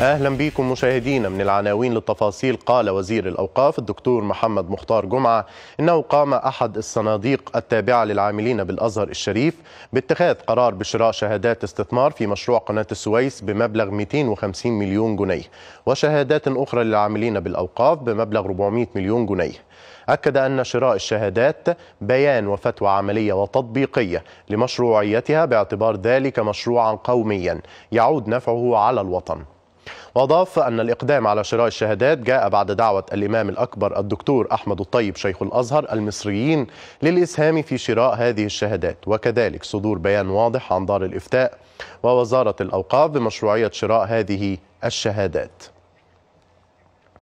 اهلا بكم مشاهدينا من العناوين للتفاصيل قال وزير الاوقاف الدكتور محمد مختار جمعه انه قام احد الصناديق التابعه للعاملين بالازهر الشريف باتخاذ قرار بشراء شهادات استثمار في مشروع قناه السويس بمبلغ 250 مليون جنيه وشهادات اخرى للعاملين بالاوقاف بمبلغ 400 مليون جنيه. أكد أن شراء الشهادات بيان وفتوى عملية وتطبيقية لمشروعيتها باعتبار ذلك مشروعا قوميا يعود نفعه على الوطن وأضاف أن الإقدام على شراء الشهادات جاء بعد دعوة الإمام الأكبر الدكتور أحمد الطيب شيخ الأزهر المصريين للإسهام في شراء هذه الشهادات وكذلك صدور بيان واضح عن دار الإفتاء ووزارة الأوقاف بمشروعية شراء هذه الشهادات